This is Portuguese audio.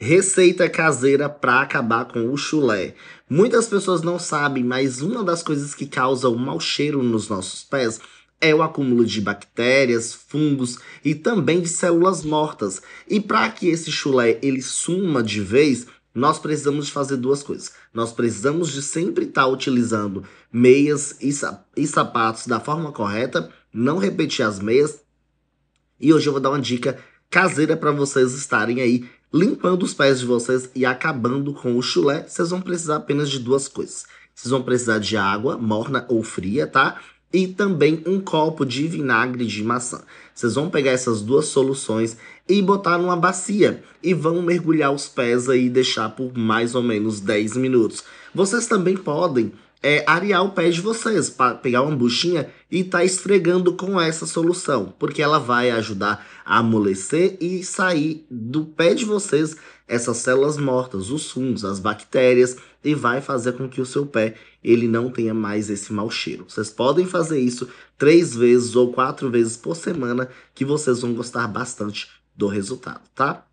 Receita caseira para acabar com o chulé. Muitas pessoas não sabem, mas uma das coisas que causa o um mau cheiro nos nossos pés é o acúmulo de bactérias, fungos e também de células mortas. E para que esse chulé ele suma de vez, nós precisamos de fazer duas coisas. Nós precisamos de sempre estar tá utilizando meias e sapatos da forma correta, não repetir as meias. E hoje eu vou dar uma dica caseira para vocês estarem aí Limpando os pés de vocês e acabando com o chulé, vocês vão precisar apenas de duas coisas. Vocês vão precisar de água, morna ou fria, tá? E também um copo de vinagre de maçã. Vocês vão pegar essas duas soluções e botar numa bacia e vão mergulhar os pés aí e deixar por mais ou menos 10 minutos. Vocês também podem é, arear o pé de vocês, para pegar uma buchinha e tá esfregando com essa solução, porque ela vai ajudar a amolecer e sair do pé de vocês essas células mortas, os fungos, as bactérias e vai fazer com que o seu pé ele não tenha mais esse mau cheiro. Vocês podem fazer isso três vezes ou quatro vezes por semana que vocês vão gostar bastante do resultado, tá?